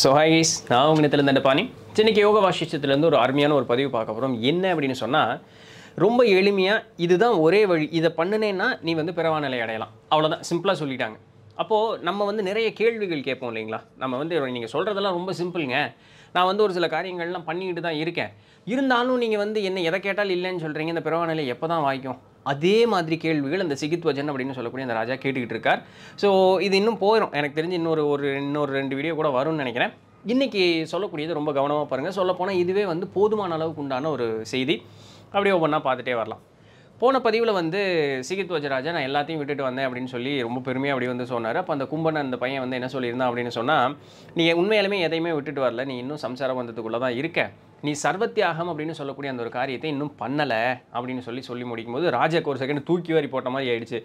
so hi guys நான் உங்கள் நிலத்திலேருந்து பாணி இன்னைக்கு யோக வாசிஷ்டத்துலேருந்து ஒரு அருமையான ஒரு பதிவு பார்க்க போகிறோம் என்ன அப்படின்னு சொன்னால் ரொம்ப எளிமையாக இதுதான் ஒரே வழி இதை பண்ணினேன்னா நீ வந்து பிறவா நிலை அடையலாம் அவ்வளோதான் சிம்பிளாக சொல்லிட்டாங்க அப்போது நம்ம வந்து நிறைய கேள்விகள் கேட்போம் இல்லைங்களா நம்ம வந்து நீங்கள் சொல்கிறதெல்லாம் ரொம்ப சிம்பிளுங்க நான் வந்து ஒரு சில காரியங்கள்லாம் பண்ணிக்கிட்டு தான் இருக்கேன் இருந்தாலும் நீங்கள் வந்து என்ன எதை கேட்டால் இல்லைன்னு சொல்கிறீங்க இந்த பிறவா நிலை எப்போ தான் வாய்க்கும் அதே மாதிரி கேள்விகள் அந்த சிகித்வஜன் அப்படின்னு சொல்லக்கூடிய அந்த ராஜா கேட்டுக்கிட்டு இருக்கார் ஸோ இது இன்னும் போயிடும் எனக்கு தெரிஞ்சு இன்னொரு ஒரு இன்னொரு ரெண்டு வீடியோ கூட வரும்னு நினைக்கிறேன் இன்றைக்கி சொல்லக்கூடியது ரொம்ப கவனமாக பாருங்கள் சொல்லப்போனால் இதுவே வந்து போதுமான அளவுக்கு உண்டான ஒரு செய்தி அப்படியே ஒவ்வொன்றா பார்த்துட்டே வரலாம் போன பதிவில் வந்து சிகித் ராஜா நான் எல்லாத்தையும் விட்டுட்டு வந்தேன் அப்படின்னு சொல்லி ரொம்ப பெருமையாக அப்படி வந்து சொன்னார் அப்போ அந்த கும்பன் அந்த பையன் வந்து என்ன சொல்லியிருந்தான் அப்படின்னு சொன்னால் நீங்கள் உண்மையிலுமே எதையுமே விட்டுட்டு வரல நீ இன்னும் சம்சார பந்தத்துக்குள்ளே தான் இருக்க நீ சர்வத்தியாகம் அப்படின்னு சொல்லக்கூடிய அந்த ஒரு காரியத்தை இன்னும் பண்ணலை அப்படின்னு சொல்லி சொல்லி முடிக்கும் போது ராஜாக்கு ஒரு செகண்ட் தூக்கி வரி போட்ட மாதிரி ஆயிடுச்சு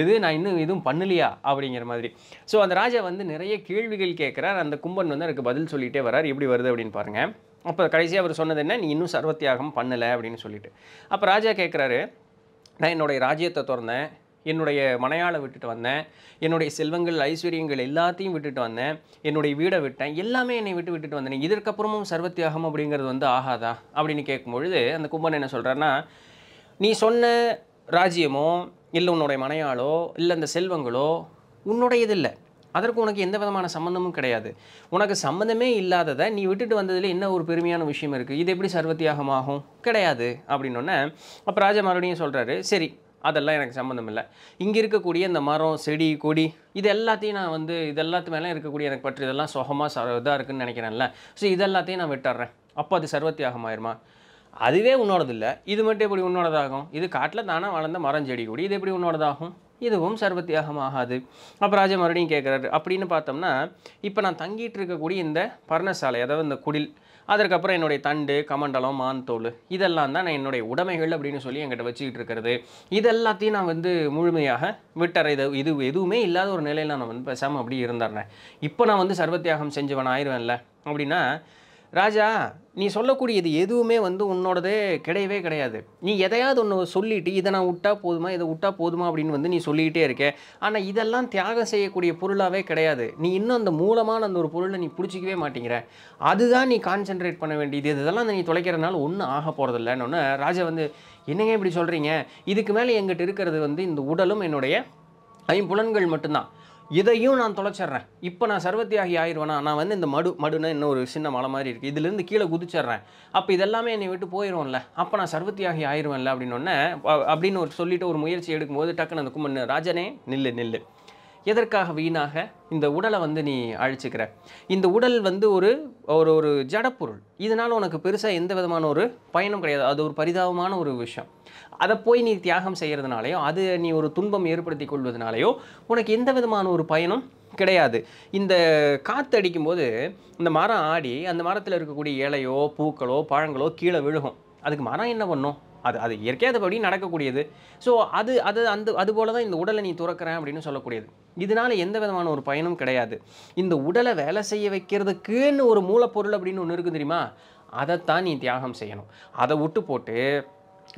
எது நான் இன்னும் எதுவும் பண்ணலையா அப்படிங்கிற மாதிரி ஸோ அந்த ராஜா வந்து நிறைய கேள்விகள் கேட்குறார் அந்த கும்பன் வந்து அதுக்கு பதில் சொல்லிகிட்டே வரார் எப்படி வருது அப்படின்னு பாருங்கள் அப்போ கடைசியாக அவர் சொன்னது என்ன நீ இன்னும் சர்வத்தியாகம் பண்ணலை அப்படின்னு சொல்லிட்டு அப்போ ராஜா கேட்குறாரு நான் என்னுடைய ராஜ்யத்தை திறந்தேன் என்னுடைய மனையாளை விட்டுட்டு வந்தேன் என்னுடைய செல்வங்கள் ஐஸ்வர்யங்கள் எல்லாத்தையும் விட்டுட்டு வந்தேன் என்னுடைய வீடை விட்டேன் எல்லாமே என்னை விட்டு விட்டுட்டு வந்தேன் இதற்கப்புறமும் சர்வத்தியாகம் அப்படிங்கிறது வந்து ஆகாதா அப்படின்னு கேட்கும்பொழுது அந்த கும்பன் என்ன சொல்கிறேன்னா நீ சொன்ன ராஜ்யமோ இல்லை உன்னுடைய மனையாளோ இல்லை அந்த செல்வங்களோ உன்னுடையது இல்லை அதற்கு உனக்கு எந்த விதமான சம்மந்தமும் கிடையாது உனக்கு சம்மந்தமே இல்லாததை நீ விட்டுட்டு வந்ததில் என்ன ஒரு பெருமையான விஷயம் இருக்குது இது எப்படி சர்வத்தியாகமாகும் கிடையாது அப்படின்னொன்னே அப்போ ராஜா மறுபடியும் சொல்கிறாரு சரி அதெல்லாம் எனக்கு சம்மந்தம் இல்லை இங்கே இருக்கக்கூடிய இந்த மரம் செடி கொடி இது எல்லாத்தையும் நான் வந்து இது எல்லாத்து மேலே இருக்கக்கூடிய எனக்கு பற்றி இதெல்லாம் சுகமாக ச இதாக இருக்குதுன்னு நினைக்கிறேன்ல ஸோ இதெல்லாத்தையும் நான் விட்டுறேன் அப்போ அது சர்வத்தியாகமாயிருமா அதுவே உன்னோடது இல்லை இது மட்டும் எப்படி உன்னோடதாகும் இது காட்டில் தானே வளர்ந்த மரம் செடி கொடி இது எப்படி உன்னோடதாகும் இதுவும் சர்வத்தியாகம் ஆகாது அப்போ ராஜா மறுபடியும் கேட்குறாரு அப்படின்னு பார்த்தோம்னா இப்போ நான் தங்கிட்டு இருக்கக்கூடிய இந்த பர்ணசாலை அதாவது இந்த குடில் அதற்கப்புறம் என்னுடைய தண்டு கமண்டலம் மான் தோல் இதெல்லாம் தான் நான் என்னுடைய உடைமைகள் அப்படின்னு சொல்லி என்கிட்ட வச்சுக்கிட்டு இருக்கிறது இது எல்லாத்தையும் நான் வந்து முழுமையாக விட்டற இது இது எதுவுமே இல்லாத ஒரு நிலையில் நான் வந்து பேசாமல் அப்படி இருந்தார்னேன் இப்போ நான் வந்து சர்வத்தியாகம் செஞ்சவன் ஆயிடுவேன்ல அப்படின்னா ராஜா நீ சொல்லக்கூடியது எதுவுமே வந்து உன்னோடதே கிடையவே கிடையாது நீ எதையாவது ஒன்று சொல்லிட்டு இதை நான் விட்டா போதுமா இதை விட்டா போதுமா அப்படின்னு வந்து நீ சொல்லிக்கிட்டே இருக்க ஆனால் இதெல்லாம் தியாகம் செய்யக்கூடிய பொருளாகவே கிடையாது நீ இன்னும் அந்த மூலமான அந்த ஒரு பொருளை நீ பிடிச்சிக்கவே மாட்டேங்கிற அதுதான் நீ கான்சென்ட்ரேட் பண்ண வேண்டியது இதெல்லாம் நீ தொலைக்கிறதுனால ஒன்றும் ஆக ஒன்று ராஜா வந்து என்னங்க இப்படி சொல்கிறீங்க இதுக்கு மேலே எங்கிட்ட இருக்கிறது வந்து இந்த உடலும் என்னுடைய ஐம்புலன்கள் மட்டும்தான் இதையும் நான் தொலைச்சிட்றேன் இப்போ நான் சர்வத்தியாகி ஆயிடுவேனா நான் வந்து இந்த மடு மடுன்னு இன்னும் ஒரு சின்ன மலை மாதிரி இருக்குது இதுலேருந்து கீழே குதிச்சிட்றேன் அப்போ இதெல்லாமே என்னை விட்டு போயிடும்ல அப்போ நான் சர்வத்தியாகி ஆயிடுவேன்ல அப்படின்னு ஒன்று அப்படின்னு ஒரு சொல்லிவிட்டு ஒரு முயற்சி எடுக்கும்போது டக்குன்னு அந்த கும்மன் ராஜனே நில்லு நில்லு எதற்காக வீணாக இந்த உடலை வந்து நீ அழிச்சிக்கிற இந்த உடல் வந்து ஒரு ஒரு ஒரு ஜடப்பொருள் இதனால் உனக்கு பெருசாக எந்த விதமான ஒரு பயனும் கிடையாது அது ஒரு பரிதாபமான ஒரு விஷயம் அதை போய் நீ தியாகம் செய்கிறதுனாலையோ அது நீ ஒரு துன்பம் ஏற்படுத்தி கொள்வதனாலேயோ உனக்கு எந்த விதமான ஒரு பயனும் கிடையாது இந்த காற்று அடிக்கும்போது இந்த மரம் ஆடி அந்த மரத்தில் இருக்கக்கூடிய இலையோ பூக்களோ பழங்களோ கீழே விழுகும் அதுக்கு மரம் என்ன பண்ணும் அது அது இயற்கையாக அது அப்படி நடக்கக்கூடியது ஸோ அது அது அந்த அது போல தான் இந்த உடலை நீ துறக்கிறேன் அப்படின்னு சொல்லக்கூடியது இதனால் எந்த விதமான ஒரு பயனும் கிடையாது இந்த உடலை வேலை செய்ய வைக்கிறதுக்குன்னு ஒரு மூலப்பொருள் அப்படின்னு ஒன்று இருக்குது தெரியுமா அதைத்தான் நீ தியாகம் செய்யணும் அதை விட்டு போட்டு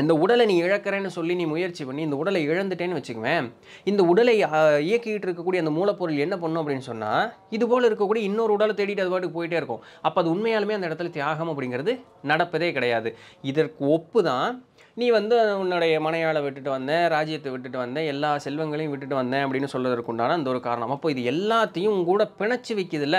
இந்த உடலை நீ இழக்கிறேன்னு சொல்லி நீ முயற்சி பண்ணி இந்த உடலை இழந்துட்டேன்னு வச்சுக்குவேன் இந்த உடலை இயக்கிக்கிட்டு இருக்கக்கூடிய அந்த மூலப்பொருள் என்ன பண்ணும் அப்படின்னு சொன்னால் இது போல் இருக்கக்கூடிய இன்னொரு உடலை தேடிட்டு அது பாட்டுக்கு போயிட்டே இருக்கும் அப்போ அது உண்மையாலுமே அந்த இடத்துல தியாகம் அப்படிங்கிறது நடப்பதே கிடையாது இதற்கு ஒப்பு தான் நீ வந்து உன்னுடைய மனையாளை விட்டுட்டு வந்தேன் ராஜ்யத்தை விட்டுட்டு வந்தேன் எல்லா செல்வங்களையும் விட்டுட்டு வந்தேன் அப்படின்னு சொல்கிறதுக்கு அந்த ஒரு காரணம் அப்போ இது எல்லாத்தையும் கூட பிணைச்சி வைக்குதுல்ல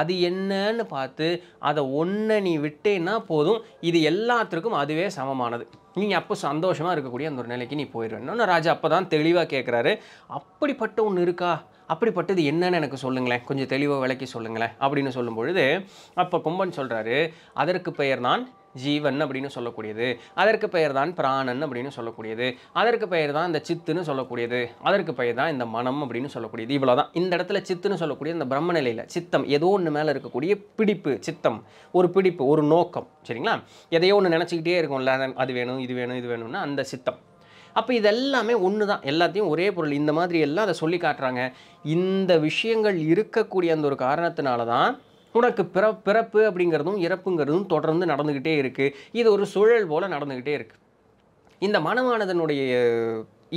அது என்னன்னு பார்த்து அதை ஒன்றை நீ விட்டேன்னா போதும் இது எல்லாத்திற்கும் அதுவே சமமானது நீங்கள் அப்போ சந்தோஷமாக இருக்கக்கூடிய அந்த ஒரு நிலைக்கு நீ போயிடுவேன் இன்னொன்று ராஜா அப்போ தான் தெளிவாக கேட்குறாரு அப்படிப்பட்ட ஒன்று இருக்கா அப்படிப்பட்டது என்னன்னு எனக்கு சொல்லுங்களேன் கொஞ்சம் தெளிவாக விளக்கி சொல்லுங்களேன் அப்படின்னு சொல்லும் பொழுது அப்போ கும்பன் சொல்கிறாரு அதற்கு பெயர் தான் ஜீவன் அப்படின்னு சொல்லக்கூடியது அதற்கு பெயர் தான் பிராணன் அப்படின்னு சொல்லக்கூடியது அதற்கு பெயர் தான் இந்த சித்துன்னு சொல்லக்கூடியது அதற்கு பெயர் தான் இந்த மனம் அப்படின்னு சொல்லக்கூடியது இவ்வளோ தான் இந்த இடத்துல சித்துன்னு சொல்லக்கூடிய இந்த பிரம்ம நிலையில் சித்தம் ஏதோ ஒன்று மேலே இருக்கக்கூடிய பிடிப்பு சித்தம் ஒரு பிடிப்பு ஒரு நோக்கம் சரிங்களா எதையோ ஒன்று நினச்சிக்கிட்டே இருக்கும்ல அது வேணும் இது வேணும் இது வேணும்னா அந்த சித்தம் அப்போ இதெல்லாமே ஒன்று தான் எல்லாத்தையும் ஒரே பொருள் இந்த மாதிரி எல்லாம் அதை சொல்லி காட்டுறாங்க இந்த விஷயங்கள் இருக்கக்கூடிய அந்த ஒரு காரணத்தினால தான் உனக்கு பிற பிறப்பு அப்படிங்கிறதும் இறப்புங்கிறதும் தொடர்ந்து நடந்துக்கிட்டே இருக்குது இது ஒரு சூழல் போல் நடந்துக்கிட்டே இருக்குது இந்த மனமானதனுடைய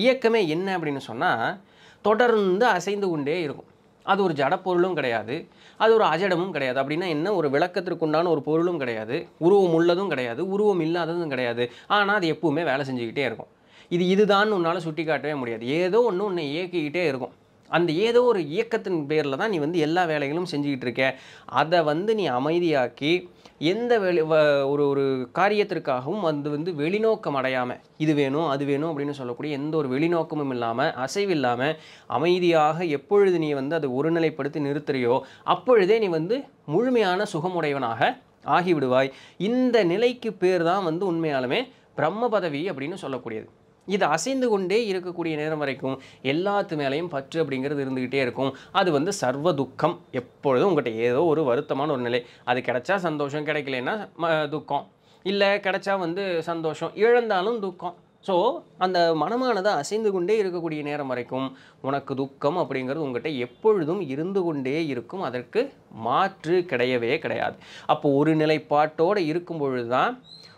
இயக்கமே என்ன அப்படின்னு சொன்னால் தொடர்ந்து அசைந்து கொண்டே இருக்கும் அது ஒரு ஜடப்பொருளும் கிடையாது அது ஒரு அஜடமும் கிடையாது அப்படின்னா என்ன ஒரு விளக்கத்திற்குண்டான ஒரு பொருளும் கிடையாது உருவம் உள்ளதும் கிடையாது உருவம் இல்லாததும் கிடையாது ஆனால் அது எப்பவுமே வேலை செஞ்சுக்கிட்டே இருக்கும் இது இதுதான் உன்னால் சுட்டி காட்டவே முடியாது ஏதோ ஒன்று உன்னை இயக்கிக்கிட்டே இருக்கும் அந்த ஏதோ ஒரு இயக்கத்தின் பேரில் தான் நீ வந்து எல்லா வேலைகளும் செஞ்சுக்கிட்டு இருக்க அதை வந்து நீ அமைதியாக்கி எந்த வெளி ஒரு ஒரு காரியத்திற்காகவும் வந்து வந்து வெளிநோக்கம் அடையாமல் இது வேணும் அது வேணும் அப்படின்னு சொல்லக்கூடிய எந்த ஒரு வெளிநோக்கமும் இல்லாமல் அசைவில்லாமல் அமைதியாக எப்பொழுது நீ வந்து அதை ஒருநிலைப்படுத்தி நிறுத்துறியோ அப்பொழுதே நீ வந்து முழுமையான சுகமுடையவனாக ஆகிவிடுவாய் இந்த நிலைக்கு பேர் தான் வந்து உண்மையாலுமே பிரம்ம பதவி அப்படின்னு சொல்லக்கூடியது இது அசைந்து கொண்டே இருக்கக்கூடிய நேரம் வரைக்கும் எல்லாத்து மேலேயும் பற்று அப்படிங்கிறது இருந்துக்கிட்டே இருக்கும் அது வந்து சர்வ துக்கம் எப்பொழுதும் உங்கள்கிட்ட ஏதோ ஒரு வருத்தமான ஒரு நிலை அது கிடைச்சா சந்தோஷம் கிடைக்கலன்னா துக்கம் இல்லை கிடைச்சா வந்து சந்தோஷம் இழந்தாலும் துக்கம் ஸோ அந்த மனமானது அசைந்து கொண்டே இருக்கக்கூடிய நேரம் வரைக்கும் உனக்கு துக்கம் அப்படிங்கிறது உங்கள்கிட்ட எப்பொழுதும் இருந்து கொண்டே இருக்கும் அதற்கு மாற்று கிடையவே கிடையாது அப்போ ஒரு நிலைப்பாட்டோடு இருக்கும் பொழுது தான்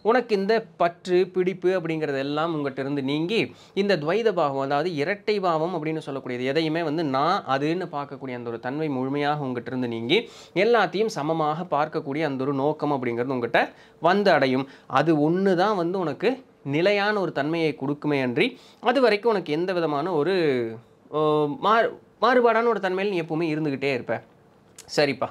உனக்கு இந்த பற்று பிடிப்பு அப்படிங்கிறது எல்லாம் உங்கள்கிட்ட இருந்து நீங்கி இந்த துவைத பாவம் அதாவது இரட்டை பாவம் அப்படின்னு சொல்லக்கூடியது எதையுமே வந்து நான் அதுன்னு பார்க்கக்கூடிய அந்த ஒரு தன்மை முழுமையாக உங்கள்கிட்ட இருந்து நீங்கி எல்லாத்தையும் சமமாக பார்க்கக்கூடிய அந்த ஒரு நோக்கம் அப்படிங்கிறது உங்கள்கிட்ட வந்து அடையும் அது ஒன்று தான் வந்து உனக்கு நிலையான ஒரு தன்மையை கொடுக்குமே அன்றி அது வரைக்கும் உனக்கு எந்த விதமான ஒரு மாறு மாறுபாடான ஒரு தன்மையில் நீ எப்பவுமே இருந்துக்கிட்டே இருப்ப சரிப்பா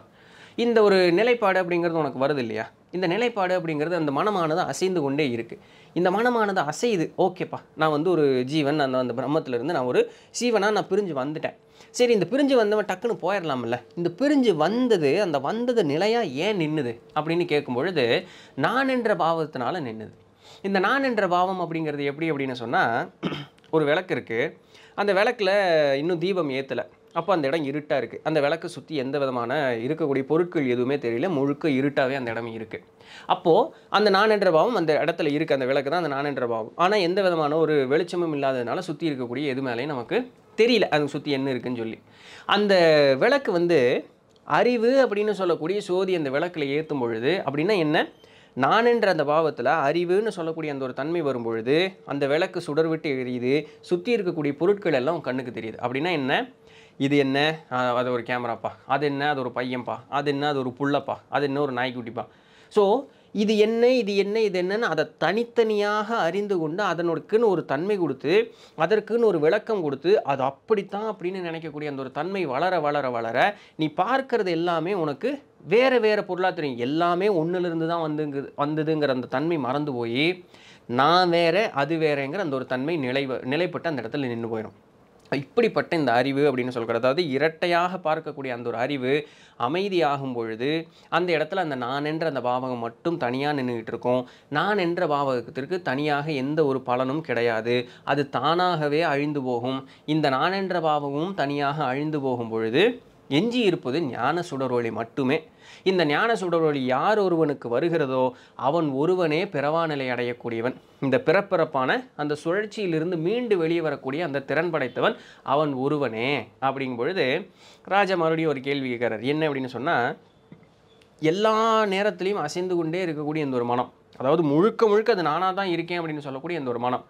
இந்த ஒரு நிலைப்பாடு அப்படிங்கிறது உனக்கு வருது இல்லையா இந்த நிலைப்பாடு அப்படிங்கிறது அந்த மனமானது அசைந்து கொண்டே இருக்குது இந்த மனமானது அசையுது ஓகேப்பா நான் வந்து ஒரு ஜீவன் அந்த அந்த பிரம்மத்திலேருந்து நான் ஒரு சீவனாக நான் பிரிஞ்சு வந்துட்டேன் சரி இந்த பிரிஞ்சு வந்தவன் டக்குன்னு போயிடலாம்ல இந்த பிரிஞ்சு வந்தது அந்த வந்தது நிலையாக ஏன் நின்றுது அப்படின்னு கேட்கும்பொழுது நான் என்ற பாவத்தினால நின்றுது இந்த நான் என்ற பாவம் அப்படிங்கிறது எப்படி அப்படின்னு சொன்னால் ஒரு விளக்கு இருக்குது அந்த விளக்கில் இன்னும் தீபம் ஏற்றலை அப்போ அந்த இடம் இருட்டாக இருக்குது அந்த விளக்கை சுற்றி எந்த விதமான இருக்கக்கூடிய பொருட்கள் எதுவுமே தெரியல முழுக்க இருட்டாகவே அந்த இடம் இருக்குது அப்போது அந்த நானென்ற பாவம் அந்த இடத்துல இருக்குது அந்த விளக்கு தான் அந்த நானென்ற பாவம் ஆனால் எந்த விதமான ஒரு வெளிச்சமும் இல்லாததுனால சுற்றி இருக்கக்கூடிய எது மேலேயும் நமக்கு தெரியல அது சுற்றி என்ன இருக்குன்னு சொல்லி அந்த விளக்கு வந்து அறிவு அப்படின்னு சொல்லக்கூடிய சோதி அந்த விளக்கில் ஏற்றும் பொழுது அப்படின்னா என்ன நானென்ற அந்த பாவத்தில் அறிவுன்னு சொல்லக்கூடிய அந்த ஒரு தன்மை வரும் பொழுது அந்த விளக்கு சுடர்விட்டு எரியுது சுற்றி இருக்கக்கூடிய பொருட்கள் எல்லாம் கண்ணுக்கு தெரியுது அப்படின்னா என்ன இது என்ன அது ஒரு கேமராப்பா அது என்ன அது ஒரு பையன்ப்பா அது என்ன அது ஒரு புள்ளப்பா அது என்ன ஒரு நாய்க்குட்டிப்பா ஸோ இது என்ன இது என்ன இது என்னன்னு அதை தனித்தனியாக அறிந்து கொண்டு அதனுக்குன்னு ஒரு தன்மை கொடுத்து அதற்குன்னு ஒரு விளக்கம் கொடுத்து அது அப்படித்தான் அப்படின்னு நினைக்கக்கூடிய அந்த ஒரு தன்மை வளர வளர வளர நீ பார்க்கறது எல்லாமே உனக்கு வேறு வேறு பொருளாக தெரியும் எல்லாமே ஒன்றுலேருந்து தான் வந்துங்கு வந்ததுங்கிற அந்த தன்மை மறந்து போய் நான் வேறு அது வேறேங்கிற அந்த ஒரு தன்மை நிலை நிலைப்பட்டு அந்த இடத்துல நின்று போயிடும் இப்படிப்பட்ட இந்த அறிவு அப்படின்னு சொல்கிறது அதாவது இரட்டையாக பார்க்கக்கூடிய அந்த ஒரு அறிவு அமைதியாகும் பொழுது அந்த இடத்துல அந்த நான் என்ற அந்த பாவகம் மட்டும் தனியாக நின்றுக்கிட்டு இருக்கும் நான் என்ற பாவகத்திற்கு தனியாக எந்த ஒரு பலனும் கிடையாது அது தானாகவே அழிந்து போகும் இந்த நான் என்ற பாவகமும் தனியாக அழிந்து போகும் பொழுது எஞ்சி இருப்பது ஞான சுடரொளி மட்டுமே இந்த ஞான சுடரொளி யார் ஒருவனுக்கு வருகிறதோ அவன் ஒருவனே பிறவானிலை அடையக்கூடியவன் இந்த பிறப்பிறப்பான அந்த சுழற்சியிலிருந்து மீண்டு வெளியே வரக்கூடிய அந்த திறன் படைத்தவன் அவன் ஒருவனே அப்படிங்கும் பொழுது ராஜா மறுபடியும் ஒரு கேள்வி கேட்கிறார் என்ன அப்படின்னு சொன்னால் எல்லா நேரத்துலையும் அசைந்து கொண்டே இருக்கக்கூடிய இந்த ஒரு மனம் அதாவது முழுக்க முழுக்க அது நானாக தான் இருக்கேன் அப்படின்னு சொல்லக்கூடிய இந்த ஒரு மனம்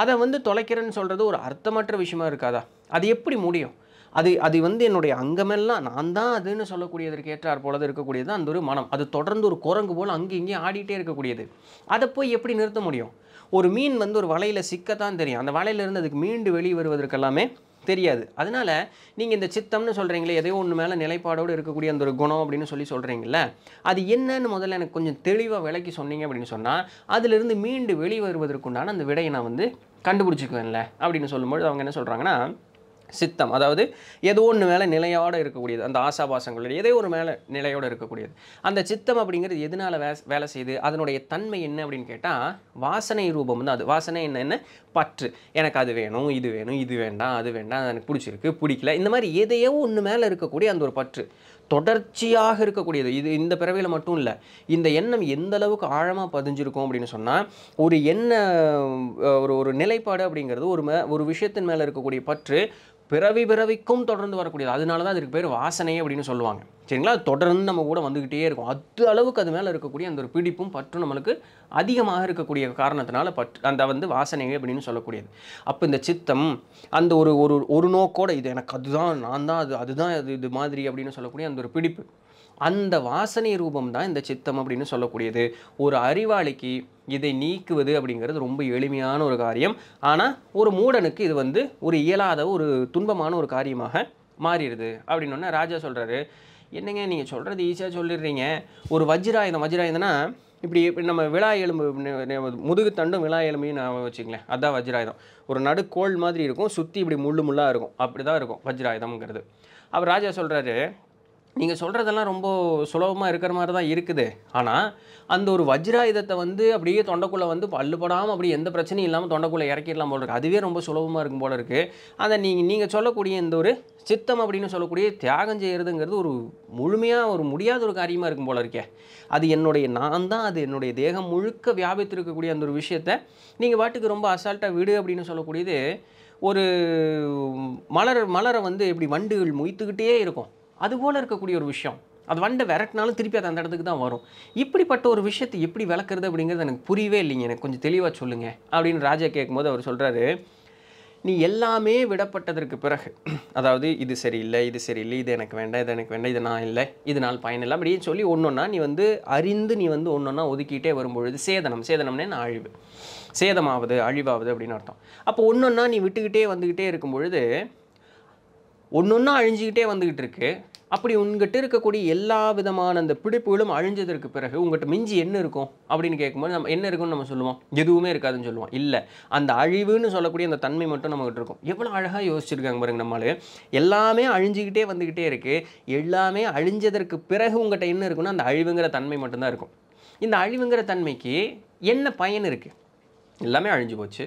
அதை வந்து தொலைக்கிறேன்னு சொல்கிறது ஒரு அர்த்தமற்ற விஷயமா இருக்காதா அது எப்படி முடியும் அது அது வந்து என்னுடைய அங்கமெல்லாம் நான் தான் அதுன்னு சொல்லக்கூடியதற்கு ஏற்றார் போலது இருக்கக்கூடியது அந்த ஒரு மனம் அது தொடர்ந்து ஒரு குரங்கு போல் அங்கே இங்கேயும் ஆடிட்டே இருக்கக்கூடியது அதை போய் எப்படி நிறுத்த முடியும் ஒரு மீன் வந்து ஒரு வலையில் சிக்கத்தான் தெரியும் அந்த வலையிலேருந்து அதுக்கு மீண்டு வெளியே வருவதற்கு எல்லாமே தெரியாது அதனால் நீங்கள் இந்த சித்தம்னு சொல்கிறீங்களே எதையோ ஒன்று மேலே நிலைப்பாடோடு இருக்கக்கூடிய அந்த ஒரு குணம் அப்படின்னு சொல்லி சொல்கிறீங்கள அது என்னன்னு முதல்ல எனக்கு கொஞ்சம் தெளிவாக விளக்கி சொன்னீங்க அப்படின்னு சொன்னால் அதிலிருந்து மீண்டு வெளிவருவதற்குண்டான அந்த விடையை நான் வந்து கண்டுபிடிச்சிக்குவேன்ல அப்படின்னு சொல்லும்போது அவங்க என்ன சொல்கிறாங்கன்னா சித்தம் அதாவது ஏதோ ஒன்று மேலே நிலையோடு இருக்கக்கூடியது அந்த ஆசாபாசங்களுடைய ஏதோ ஒரு மேலே நிலையோடு இருக்கக்கூடியது அந்த சித்தம் அப்படிங்கிறது எதனால் வே வேலை செய்யுது அதனுடைய தன்மை என்ன அப்படின்னு கேட்டால் வாசனை ரூபம் தான் அது வாசனை என்னென்ன பற்று எனக்கு அது வேணும் இது வேணும் இது வேண்டாம் அது வேண்டாம் எனக்கு பிடிச்சிருக்கு பிடிக்கல இந்த மாதிரி எதையோ ஒன்று மேலே இருக்கக்கூடிய அந்த ஒரு பற்று தொடர்ச்சியாக இருக்கக்கூடியது இது இந்த பிறவியில் மட்டும் இல்லை இந்த எண்ணம் எந்த அளவுக்கு ஆழமாக பதிஞ்சிருக்கும் அப்படின்னு சொன்னால் ஒரு எண்ண ஒரு ஒரு நிலைப்பாடு அப்படிங்கிறது ஒரு ஒரு விஷயத்தின் மேலே இருக்கக்கூடிய பற்று பிறவி பிறவிக்கும் தொடர்ந்து வரக்கூடியது அதனால தான் அதுக்கு பேர் வாசனை அப்படின்னு சொல்லுவாங்க சரிங்களா அது தொடர்ந்து நம்ம கூட வந்துக்கிட்டே இருக்கும் அது அளவுக்கு அது மேலே இருக்கக்கூடிய அந்த ஒரு பிடிப்பும் பற்றும் நம்மளுக்கு அதிகமாக இருக்கக்கூடிய காரணத்தினால பற்று அந்த வந்து வாசனை அப்படின்னு சொல்லக்கூடியது அப்போ இந்த சித்தம் அந்த ஒரு ஒரு ஒரு நோக்கோட இது எனக்கு அதுதான் நான் தான் அது அதுதான் அது இது மாதிரி அப்படின்னு சொல்லக்கூடிய அந்த ஒரு பிடிப்பு அந்த வாசனை ரூபம் தான் இந்த சித்தம் அப்படின்னு சொல்லக்கூடியது ஒரு அறிவாளிக்கு இதை நீக்குவது அப்படிங்கிறது ரொம்ப எளிமையான ஒரு காரியம் ஆனால் ஒரு மூடனுக்கு இது வந்து ஒரு இயலாத ஒரு துன்பமான ஒரு காரியமாக மாறிடுது அப்படின்னு ராஜா சொல்கிறாரு என்னங்க நீங்கள் சொல்கிறது ஈஸியாக சொல்லிடுறீங்க ஒரு வஜ்ராயுதம் வஜ்ராயுதம்னா இப்படி நம்ம விழா எலும்பு முதுகு தண்டும் விழா எலும்பையும் நான் வச்சுங்களேன் அதான் வஜ்ராயுதம் ஒரு நடுக்கோள் மாதிரி இருக்கும் சுற்றி இப்படி முள்ளு முள்ளாக இருக்கும் அப்படி தான் இருக்கும் வஜ்ராயுதம்ங்கிறது அவர் ராஜா சொல்கிறாரு நீங்கள் சொல்கிறதெல்லாம் ரொம்ப சுலபமாக இருக்கிற மாதிரி தான் இருக்குது ஆனால் அந்த ஒரு வஜ்ராயுதத்தை வந்து அப்படியே தொண்டைக்குள்ளே வந்து பல்லுபடாமல் அப்படி எந்த பிரச்சனையும் இல்லாமல் தொண்டைக்குள்ளே இறக்கிடலாம் போல் இருக்குது அதுவே ரொம்ப சுலபமாக இருக்கும் போல் இருக்குது அதை நீங்கள் நீங்கள் சொல்லக்கூடிய இந்த ஒரு சித்தம் அப்படின்னு சொல்லக்கூடிய தியாகம் செய்கிறதுங்கிறது ஒரு முழுமையாக ஒரு முடியாத ஒரு காரியமாக இருக்கும் போல் இருக்கே அது என்னுடைய நான் தான் அது என்னுடைய தேகம் முழுக்க வியாபித்திருக்கக்கூடிய அந்த ஒரு விஷயத்தை நீங்கள் பாட்டுக்கு ரொம்ப அசால்ட்டாக விடு அப்படின்னு சொல்லக்கூடியது ஒரு மலர் மலரை வந்து எப்படி வண்டுகள் முய்த்துக்கிட்டே இருக்கும் அதுபோல் இருக்கக்கூடிய ஒரு விஷயம் அது வண்டை விரட்டினாலும் திருப்பி அது அந்த இடத்துக்கு தான் வரும் இப்படிப்பட்ட ஒரு விஷயத்தை எப்படி விளக்குறது அப்படிங்கிறது எனக்கு புரியவே இல்லைங்க எனக்கு கொஞ்சம் தெளிவாக சொல்லுங்கள் அப்படின்னு ராஜா கேட்கும்போது அவர் சொல்கிறாரு நீ எல்லாமே விடப்பட்டதற்கு பிறகு அதாவது இது சரியில்லை இது சரியில்லை இது எனக்கு வேண்டாம் இது எனக்கு வேண்டாம் இது நான் இல்லை இதனால் பயனில்லை அப்படின்னு சொல்லி ஒன்றுன்னா நீ வந்து அறிந்து நீ வந்து ஒன்றுன்னா ஒதுக்கிட்டே வரும்பொழுது சேதனம் சேதனம்னே நான் அழிவு சேதமாவது அழிவாவது அப்படின்னு அர்த்தம் அப்போ ஒன்றுன்னா நீ விட்டுக்கிட்டே வந்துக்கிட்டே இருக்கும் பொழுது ஒன்று ஒன்றா அழிஞ்சிக்கிட்டே வந்துக்கிட்டு இருக்கு அப்படி உங்ககிட்ட இருக்கக்கூடிய எல்லா விதமான அந்த பிடிப்புகளும் அழிஞ்சதற்கு பிறகு உங்கள்கிட்ட மிஞ்சி என்ன இருக்கும் அப்படின்னு கேட்கும்போது நம்ம என்ன இருக்கும்னு நம்ம சொல்லுவோம் எதுவுமே இருக்காதுன்னு சொல்லுவோம் இல்லை அந்த அழிவுன்னு சொல்லக்கூடிய அந்த தன்மை மட்டும் நம்மகிட்ட இருக்கும் எவ்வளோ அழகாக யோசிச்சிருக்காங்க பாருங்க நம்மளே எல்லாமே அழிஞ்சிக்கிட்டே வந்துக்கிட்டே இருக்குது எல்லாமே அழிஞ்சதற்கு பிறகு உங்கள்கிட்ட என்ன இருக்குன்னா அந்த அழிவுங்கிற தன்மை மட்டும்தான் இருக்கும் இந்த அழிவுங்கிற தன்மைக்கு என்ன பயன் இருக்குது எல்லாமே அழிஞ்சு போச்சு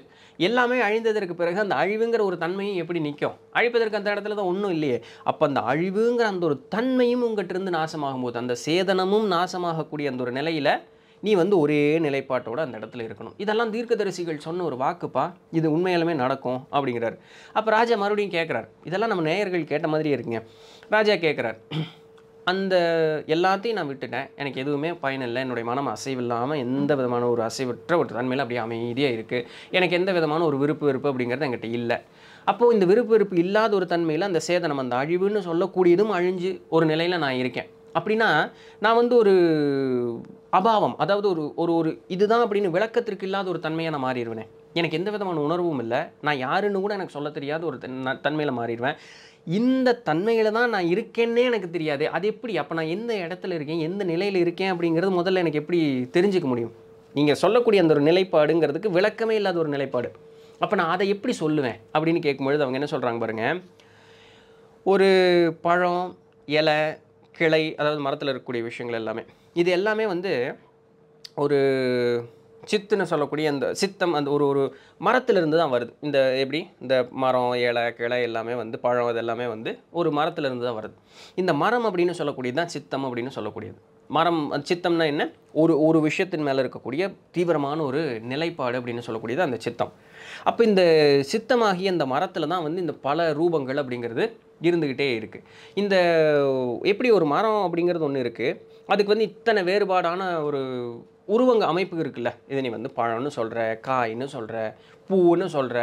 எல்லாமே அழிந்ததற்கு பிறகு அந்த அழிவுங்கிற ஒரு தன்மையும் எப்படி நிற்கும் அழிப்பதற்கு அந்த இடத்துல தான் ஒன்றும் இல்லையே அப்போ அந்த அழிவுங்கிற அந்த ஒரு தன்மையும் உங்கள்கிட்டருந்து நாசமாகும் போது அந்த சேதனமும் நாசமாகக்கூடிய அந்த ஒரு நிலையில் நீ வந்து ஒரே நிலைப்பாட்டோடு அந்த இடத்துல இருக்கணும் இதெல்லாம் தீர்க்கதரிசிகள் சொன்ன ஒரு வாக்குப்பா இது உண்மையிலுமே நடக்கும் அப்படிங்கிறார் அப்போ ராஜா மறுபடியும் கேட்குறார் இதெல்லாம் நம்ம நேயர்கள் கேட்ட மாதிரியே இருக்குங்க ராஜா கேட்குறார் அந்த எல்லாத்தையும் நான் விட்டுட்டேன் எனக்கு எதுவுமே பயனில்லை என்னுடைய மனம் அசைவில்லாமல் எந்த விதமான ஒரு அசைவற்ற ஒரு தன்மையில் அப்படியே அமைதியாக இருக்குது எனக்கு எந்த விதமான ஒரு விருப்பு வெறுப்பு அப்படிங்கிறது என்கிட்ட இல்லை அப்போது இந்த விருப்பு வெறுப்பு இல்லாத ஒரு தன்மையில் அந்த சேதனம் அந்த அழிவுன்னு சொல்லக்கூடியதும் அழிஞ்சு ஒரு நிலையில் நான் இருக்கேன் அப்படின்னா நான் வந்து ஒரு அபாவம் அதாவது ஒரு ஒரு ஒரு இதுதான் அப்படின்னு விளக்கத்திற்கு இல்லாத ஒரு தன்மையாக நான் மாறிடுவேன் எனக்கு எந்த விதமான உணர்வும் இல்லை நான் யாருன்னு கூட எனக்கு சொல்ல தெரியாத ஒரு தன்மையில் மாறிடுவேன் இந்த தன்மையில் தான் நான் இருக்கேன்னே எனக்கு தெரியாது அது எப்படி அப்போ நான் எந்த இடத்துல இருக்கேன் எந்த நிலையில் இருக்கேன் அப்படிங்கிறது முதல்ல எனக்கு எப்படி தெரிஞ்சுக்க முடியும் நீங்கள் சொல்லக்கூடிய அந்த ஒரு நிலைப்பாடுங்கிறதுக்கு விளக்கமே இல்லாத ஒரு நிலைப்பாடு அப்போ நான் அதை எப்படி சொல்லுவேன் அப்படின்னு கேட்கும்பொழுது அவங்க என்ன சொல்கிறாங்க பாருங்கள் ஒரு பழம் இலை கிளை அதாவது மரத்தில் இருக்கக்கூடிய விஷயங்கள் எல்லாமே இது எல்லாமே வந்து ஒரு சித்துன்னு சொல்லக்கூடிய அந்த சித்தம் அந்த ஒரு ஒரு மரத்திலிருந்து தான் வருது இந்த எப்படி இந்த மரம் இலை கிளை எல்லாமே வந்து பழம் இதெல்லாமே வந்து ஒரு மரத்திலிருந்து தான் வருது இந்த மரம் அப்படின்னு சொல்லக்கூடியது தான் சித்தம் அப்படின்னு சொல்லக்கூடியது மரம் சித்தம்னா என்ன ஒரு ஒரு விஷயத்தின் மேலே இருக்கக்கூடிய தீவிரமான ஒரு நிலைப்பாடு அப்படின்னு சொல்லக்கூடியது அந்த சித்தம் அப்போ இந்த சித்தமாகிய அந்த மரத்தில் தான் வந்து இந்த பல ரூபங்கள் அப்படிங்கிறது இருந்துக்கிட்டே இருக்குது இந்த எப்படி ஒரு மரம் அப்படிங்கிறது ஒன்று இருக்குது அதுக்கு வந்து இத்தனை வேறுபாடான ஒரு உருவங்க அமைப்பு இருக்குல்ல இதை நீ வந்து பழம்னு சொல்கிற காய்னு சொல்கிற பூன்னு சொல்கிற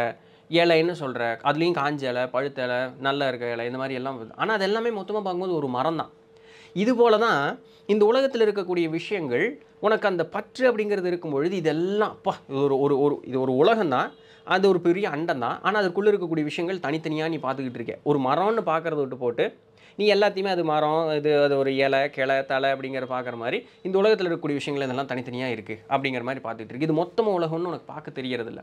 இலைன்னு சொல்கிற அதுலேயும் காஞ்ச இலை பழுத்த இலை நல்லா இருக்க இலை இந்த மாதிரி எல்லாம் ஆனால் அது எல்லாமே மொத்தமாக பார்க்கும்போது ஒரு மரம் தான் இது போல தான் இந்த உலகத்தில் இருக்கக்கூடிய விஷயங்கள் உனக்கு அந்த பற்று அப்படிங்கிறது இருக்கும் பொழுது இதெல்லாம் அப்பா இது ஒரு ஒரு ஒரு இது ஒரு உலகம் தான் அது ஒரு பெரிய அண்டம் தான் ஆனால் அதுக்குள்ளே இருக்கக்கூடிய விஷயங்கள் தனித்தனியாக நீ பார்த்துக்கிட்டு இருக்க ஒரு மரம்னு பார்க்குறத விட்டு போட்டு நீ எல்லாத்தையுமே அது மரம் இது அது ஒரு இலை கிளை தலை அப்படிங்கிற பார்க்குற மாதிரி இந்த உலகத்தில் இருக்கக்கூடிய விஷயங்கள் இதெல்லாம் தனித்தனியாக இருக்குது அப்படிங்கிற மாதிரி பார்த்துட்டு இருக்கு இது மொத்தமாக உலகம்னு உனக்கு பார்க்க தெரியறதில்ல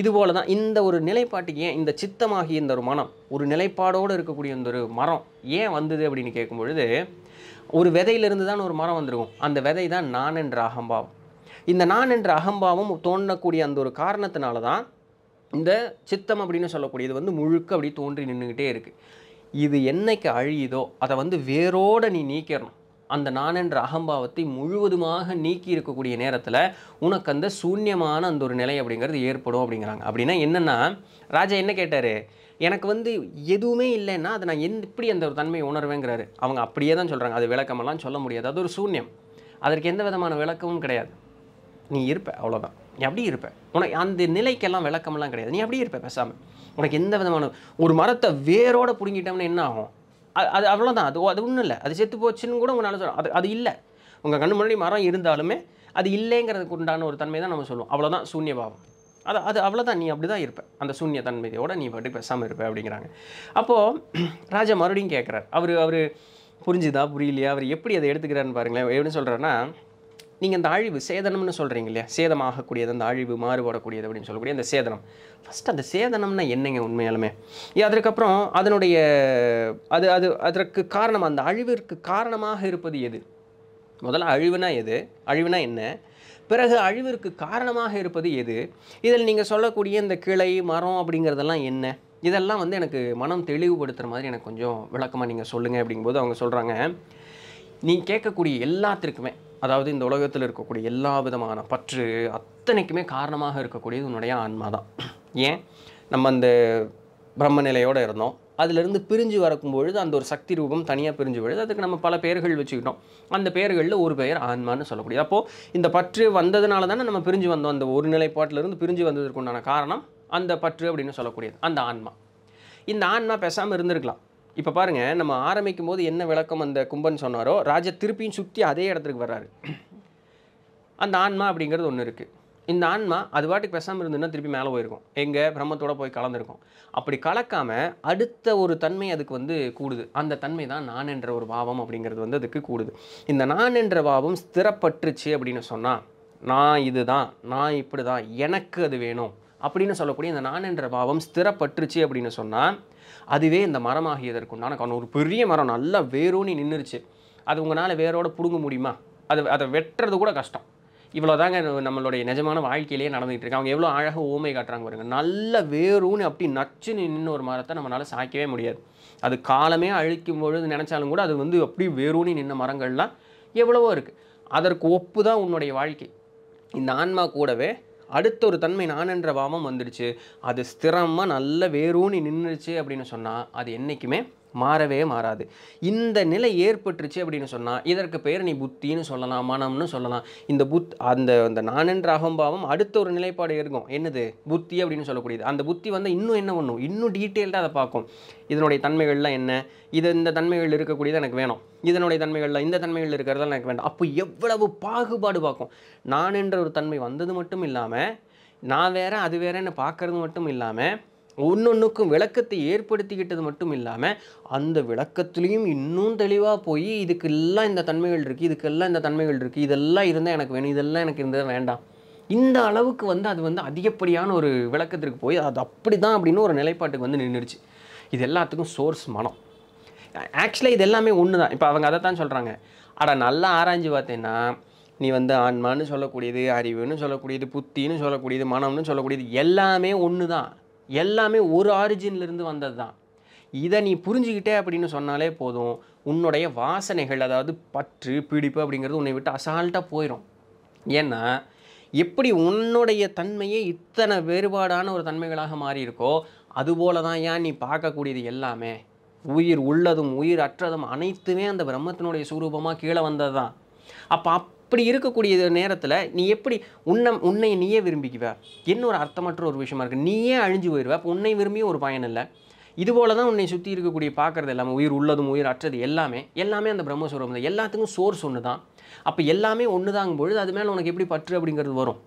இது போல தான் இந்த ஒரு நிலைப்பாட்டுக்கு ஏன் இந்த சித்தமாகிய இந்த ஒரு மனம் ஒரு நிலைப்பாடோடு இருக்கக்கூடிய இந்த ஒரு மரம் ஏன் வந்தது அப்படின்னு கேட்கும்பொழுது ஒரு விதையிலிருந்து தான் ஒரு மரம் வந்திருக்கும் அந்த விதை தான் நான் என்ற அகம்பாவம் இந்த நான் என்ற அகம்பாவம் தோன்றக்கூடிய அந்த ஒரு காரணத்தினால தான் இந்த சித்தம் அப்படின்னு சொல்லக்கூடியது வந்து முழுக்க அப்படி தோன்றி நின்றுக்கிட்டே இருக்குது இது என்னைக்கு அழியுதோ அதை வந்து வேரோடு நீ நீக்கிறணும் அந்த நான் என்ற அகம்பாவத்தை முழுவதுமாக நீக்கி இருக்கக்கூடிய நேரத்தில் உனக்கு அந்த சூன்யமான அந்த ஒரு நிலை அப்படிங்கிறது ஏற்படும் அப்படிங்கிறாங்க அப்படின்னா என்னென்னா ராஜா என்ன கேட்டார் எனக்கு வந்து எதுவுமே இல்லைன்னா அதை நான் என் இப்படி அந்த ஒரு தன்மையை உணர்வேங்கிறாரு அவங்க அப்படியே தான் சொல்கிறாங்க அது விளக்கமெல்லாம் சொல்ல முடியாது அது ஒரு சூன்யம் அதற்கு எந்த விதமான விளக்கமும் கிடையாது நீ இருப்ப அவ்வளோதான் நீ அப்படி இருப்ப உனக்கு அந்த நிலைக்கெல்லாம் விளக்கமெல்லாம் கிடையாது நீ அப்படியே இருப்ப பேசாமல் உனக்கு எந்த விதமான ஒரு மரத்தை வேரோடு பிடுங்கிட்டோம்னா என்ன ஆகும் அது அவ்வளோ தான் அது அது ஒன்றும் இல்லை அது செத்து போச்சுன்னு கூட உங்களால் சொல்ல அது அது இல்லை உங்கள் கண்ணு முன்னாடி மரம் இருந்தாலுமே அது இல்லைங்கிறதுக்கு உண்டான ஒரு தன்மை தான் நம்ம சொல்லுவோம் அவ்வளோதான் சூன்யபாவம் அது அது அவ்வளோதான் நீ அப்படி தான் இருப்பேன் அந்த சூன்ய தன்மையோட நீ பட்டு பேசாமல் இருப்ப அப்படிங்கிறாங்க அப்போது ராஜா மறுபடியும் கேட்குறார் அவர் அவர் புரிஞ்சுதா புரியலையா அவர் எப்படி அதை எடுத்துக்கிறாருன்னு பாருங்களேன் எப்படின்னு சொல்கிறேன்னா நீங்கள் அந்த அழிவு சேதனம்னு சொல்கிறீங்க இல்லையா சேதமாகக்கூடியது அந்த அழிவு மாறுபடக்கூடியது அப்படின்னு சொல்லக்கூடிய அந்த சேதனம் ஃபஸ்ட் அந்த சேதனம்னா என்னங்க உண்மையாலுமே அதற்கப்புறம் அதனுடைய அது அது அதற்கு காரணம் அந்த அழிவிற்கு காரணமாக இருப்பது எது முதல்ல அழிவுனா எது அழிவுனா என்ன பிறகு அழிவிற்கு காரணமாக இருப்பது எது இதில் நீங்கள் சொல்லக்கூடிய இந்த கிளை மரம் அப்படிங்கிறதெல்லாம் என்ன இதெல்லாம் வந்து எனக்கு மனம் தெளிவுபடுத்துகிற மாதிரி எனக்கு கொஞ்சம் விளக்கமாக நீங்கள் சொல்லுங்கள் அப்படிங்கும்போது அவங்க சொல்கிறாங்க நீ கேட்கக்கூடிய எல்லாத்திற்குமே அதாவது இந்த உலகத்தில் இருக்கக்கூடிய எல்லா விதமான பற்று அத்தனைக்குமே காரணமாக இருக்கக்கூடியது உன்னுடைய ஆன்மா தான் ஏன் நம்ம அந்த பிரம்ம நிலையோடு இருந்தோம் அதிலிருந்து பிரிஞ்சு வரக்கும் பொழுது அந்த ஒரு சக்தி ரூபம் தனியாக பிரிஞ்சு பொழுது அதுக்கு நம்ம பல பெயர்கள் வச்சுக்கிட்டோம் அந்த பெயர்களில் ஒரு பெயர் ஆன்மான்னு சொல்லக்கூடியது அப்போது இந்த பற்று வந்ததுனால தானே நம்ம பிரிஞ்சு வந்தோம் அந்த ஒரு நிலைப்பாட்டிலிருந்து பிரிஞ்சு வந்ததற்குண்டான காரணம் அந்த பற்று அப்படின்னு சொல்லக்கூடியது அந்த ஆன்மா இந்த ஆன்மா பேசாமல் இருந்திருக்கலாம் இப்போ பாருங்கள் நம்ம ஆரம்பிக்கும் போது என்ன விளக்கம் அந்த கும்பன் சொன்னாரோ ராஜா திருப்பியும் சுற்றி அதே இடத்துக்கு வர்றாரு அந்த ஆன்மா அப்படிங்கிறது ஒன்று இருக்குது இந்த ஆன்மா அது பாட்டுக்கு பேசாமல் இருந்ததுன்னா திருப்பி மேலே போயிருக்கும் எங்கே பிரம்மத்தோடு போய் கலந்துருக்கும் அப்படி கலக்காமல் அடுத்த ஒரு தன்மை அதுக்கு வந்து கூடுது அந்த தன்மை தான் நான் என்ற ஒரு பாவம் அப்படிங்கிறது வந்து அதுக்கு கூடுது இந்த நான் என்ற பாவம் ஸ்திரப்பட்டுருச்சு அப்படின்னு சொன்னால் நான் இது தான் நான் இப்படி தான் எனக்கு அது வேணும் அப்படின்னு சொல்லக்கூடிய இந்த நான் என்ற பாவம் ஸ்திரப்பட்டுருச்சு அப்படின்னு சொன்னால் அதுவே இந்த மரமாகியதற்குண்டான காரணம் ஒரு பெரிய மரம் நல்லா வேரூனி நின்றுருச்சு அது உங்களால் வேரோடு பிடுங்க முடியுமா அது அதை வெட்டுறது கூட கஷ்டம் இவ்வளோ தாங்க நம்மளுடைய நிஜமான வாழ்க்கையிலே நடந்துகிட்டு இருக்கு அவங்க எவ்வளோ அழகாக ஓமை காட்டுறாங்க பாருங்க நல்ல வேரூன்னு அப்படி நச்சு நின்று ஒரு மரத்தை நம்மளால் சாய்க்கவே முடியாது அது காலமே அழிக்கும் பொழுது நினச்சாலும் கூட அது வந்து அப்படி வேரூனி நின்ற மரங்கள்லாம் எவ்வளவோ இருக்குது அதற்கு ஒப்பு தான் உன்னுடைய வாழ்க்கை இந்த ஆன்மா கூடவே அடுத்த ஒரு தன்மை என்ற பாவம் வந்துடுச்சு அது ஸ்திரமாக நல்ல வேரூனி நின்றுச்சு அப்படின்னு சொன்னால் அது என்றைக்குமே மாறவே மாறாது இந்த நிலை ஏற்பட்டுருச்சு அப்படின்னு சொன்னால் இதற்கு பேர் நீ புத்தின்னு சொல்லலாம் மனம்னு சொல்லலாம் இந்த புத் அந்த அந்த நானென்ற அகம்பாவம் அடுத்த ஒரு நிலைப்பாடு இருக்கும் என்னது புத்தி அப்படின்னு சொல்லக்கூடியது அந்த புத்தி வந்து இன்னும் என்ன பண்ணும் இன்னும் டீட்டெயில்டாக அதை பார்க்கும் இதனுடைய தன்மைகள்லாம் என்ன இது இந்த தன்மைகள் இருக்கக்கூடியது எனக்கு வேணும் இதனுடைய தன்மைகளில் இந்த தன்மைகள் இருக்கிறதெல்லாம் எனக்கு வேணும் அப்போ எவ்வளவு பாகுபாடு பார்க்கும் நான் என்ற ஒரு தன்மை வந்தது மட்டும் இல்லாமல் நான் வேறு அது வேறேன்னு பார்க்குறது மட்டும் இல்லாமல் ஒன்னொன்றுக்கும் விளக்கத்தை ஏற்படுத்திக்கிட்டது மட்டும் இல்லாமல் அந்த விளக்கத்துலேயும் இன்னும் தெளிவாக போய் இதுக்கெல்லாம் இந்த தன்மைகள் இருக்குது இதுக்கெல்லாம் இந்த தன்மைகள் இருக்குது இதெல்லாம் இருந்தால் எனக்கு வேணும் இதெல்லாம் எனக்கு இருந்தால் வேண்டாம் இந்த அளவுக்கு வந்து அது வந்து அதிகப்படியான ஒரு விளக்கத்திற்கு போய் அது அப்படி தான் அப்படின்னு ஒரு நிலைப்பாட்டுக்கு வந்து நின்றுடுச்சு இது எல்லாத்துக்கும் சோர்ஸ் மனம் ஆக்சுவலாக இது எல்லாமே ஒன்று தான் இப்போ அவங்க அதை தான் சொல்கிறாங்க ஆடா நல்லா ஆராய்ஞ்சு பார்த்தீங்கன்னா நீ வந்து ஆன்மான்னு சொல்லக்கூடியது அறிவுன்னு சொல்லக்கூடியது புத்தின்னு சொல்லக்கூடியது மனம்னு சொல்லக்கூடியது எல்லாமே ஒன்று தான் எல்லாமே ஒரு ஆரிஜின்லேருந்து வந்தது தான் இதை நீ புரிஞ்சுக்கிட்டே அப்படின்னு சொன்னாலே போதும் உன்னுடைய வாசனைகள் அதாவது பற்று பிடிப்பு அப்படிங்கிறது உன்னை விட்டு அசால்ட்டாக போயிடும் ஏன்னா எப்படி உன்னுடைய தன்மையே இத்தனை வேறுபாடான ஒரு தன்மைகளாக மாறியிருக்கோ அதுபோல தான் ஏன் நீ பார்க்கக்கூடியது எல்லாமே உயிர் உள்ளதும் உயிர் அற்றதும் அனைத்துமே அந்த பிரம்மத்தினுடைய சுரூபமாக கீழே வந்தது தான் அப்போ அப்படி இருக்கக்கூடிய நேரத்தில் நீ எப்படி உன்னை உன்னை நீயே விரும்பிக்குவ என்ன ஒரு அர்த்தமற்ற ஒரு விஷயமா இருக்குது நீயே அழிஞ்சு போயிடுவ அப்போ உன்னை விரும்பியும் ஒரு பயன் இல்லை இதுபோல தான் உன்னை சுற்றி இருக்கக்கூடிய பார்க்குறது எல்லாமே உயிர் உள்ளதும் உயிர் அற்றது எல்லாமே எல்லாமே அந்த பிரம்மஸ்வரூபம் தான் எல்லாத்துக்கும் சோர்ஸ் ஒன்று தான் அப்போ எல்லாமே ஒன்று தாங்கும் பொழுது அது மேலே உனக்கு எப்படி பற்று அப்படிங்கிறது வரும்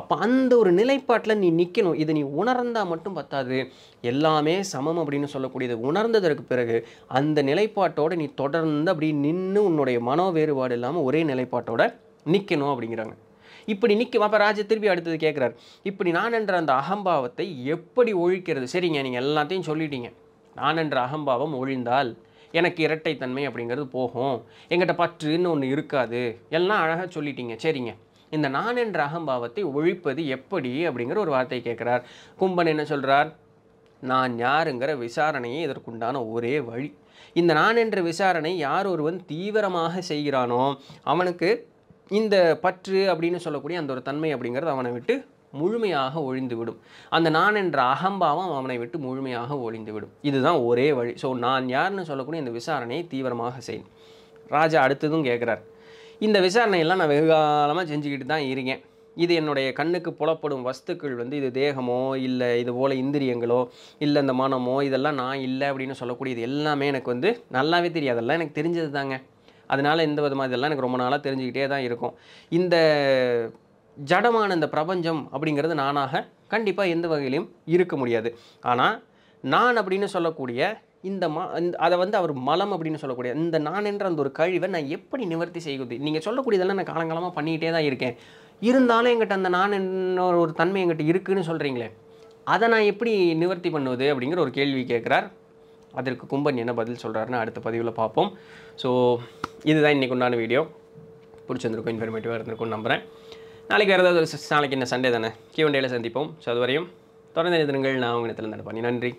அப்போ அந்த ஒரு நிலைப்பாட்டில் நீ நிற்கணும் இதை நீ உணர்ந்தால் மட்டும் பத்தாது எல்லாமே சமம் அப்படின்னு சொல்லக்கூடியது உணர்ந்ததற்கு பிறகு அந்த நிலைப்பாட்டோடு நீ தொடர்ந்து அப்படி நின்று உன்னுடைய மனோ வேறுபாடு இல்லாமல் ஒரே நிலைப்பாட்டோட நிற்கணும் அப்படிங்கிறாங்க இப்படி நிற்கும் அப்போ ராஜா திருப்பி அடுத்தது கேட்குறாரு இப்படி நான் என்ற அந்த அகம்பாவத்தை எப்படி ஒழிக்கிறது சரிங்க நீங்கள் எல்லாத்தையும் சொல்லிட்டீங்க நான் என்ற அகம்பாவம் ஒழிந்தால் எனக்கு இரட்டைத்தன்மை அப்படிங்கிறது போகும் எங்கிட்ட பற்றுன்னு ஒன்று இருக்காது எல்லாம் அழகாக சொல்லிட்டீங்க சரிங்க இந்த நான் என்ற அகம்பாவத்தை ஒழிப்பது எப்படி அப்படிங்கிற ஒரு வார்த்தையை கேட்குறார் கும்பன் என்ன சொல்கிறார் நான் யாருங்கிற விசாரணையே இதற்குண்டான ஒரே வழி இந்த நான் என்ற விசாரணை யார் ஒருவன் தீவிரமாக செய்கிறானோ அவனுக்கு இந்த பற்று அப்படின்னு சொல்லக்கூடிய அந்த ஒரு தன்மை அப்படிங்கிறது அவனை விட்டு முழுமையாக ஒழிந்துவிடும் அந்த நான் என்ற அகம்பாவம் அவனை விட்டு முழுமையாக ஒழிந்துவிடும் இதுதான் ஒரே வழி ஸோ நான் யாருன்னு சொல்லக்கூடிய இந்த விசாரணையை தீவிரமாக செய்யணும் ராஜா அடுத்ததும் கேட்குறார் இந்த விசாரணையெல்லாம் நான் வெகுகாலமாக செஞ்சுக்கிட்டு தான் இருக்கேன் இது என்னுடைய கண்ணுக்கு புலப்படும் வஸ்துக்கள் வந்து இது தேகமோ இல்லை இது போல் இந்திரியங்களோ இல்லை இந்த மனமோ இதெல்லாம் நான் இல்லை அப்படின்னு சொல்லக்கூடியது எல்லாமே எனக்கு வந்து நல்லாவே தெரியாதெல்லாம் எனக்கு தெரிஞ்சது தாங்க அதனால் இந்த விதமாக இதெல்லாம் எனக்கு ரொம்ப நாளாக தெரிஞ்சுக்கிட்டே தான் இருக்கும் இந்த ஜடமான இந்த பிரபஞ்சம் அப்படிங்கிறது நானாக கண்டிப்பாக எந்த வகையிலையும் இருக்க முடியாது ஆனால் நான் அப்படின்னு சொல்லக்கூடிய இந்த மா அதை வந்து அவர் மலம் அப்படின்னு சொல்லக்கூடிய இந்த நான் என்ற அந்த ஒரு கழிவை நான் எப்படி நிவர்த்தி செய்வது நீங்கள் சொல்லக்கூடியதெல்லாம் நான் காலங்காலமாக பண்ணிக்கிட்டே தான் இருக்கேன் இருந்தாலும் எங்கிட்ட அந்த நான் என்ன ஒரு தன்மை எங்கிட்ட இருக்குதுன்னு சொல்கிறீங்களே அதை நான் எப்படி நிவர்த்தி பண்ணுவது அப்படிங்கிற ஒரு கேள்வி கேட்குறார் அதற்கு கும்பன் என்ன பதில் சொல்கிறாருன்னு அடுத்த பதிவில் பார்ப்போம் ஸோ இதுதான் இன்றைக்கு உண்டான வீடியோ பிடிச்சிருந்துருக்கும் இன்ஃபர்மேட்டிவாக இருந்திருக்கும்னு நம்புகிறேன் நாளைக்கு வேறு ஏதாவது ஒரு நாளைக்கு என்ன சண்டே தானே கியூண்டேல சந்திப்போம் ஸோ அதுவரையும் தொடர்ந்து நிறுத்தங்கள் நான் உங்கள் இடத்துல நடப்பேன் நன்றி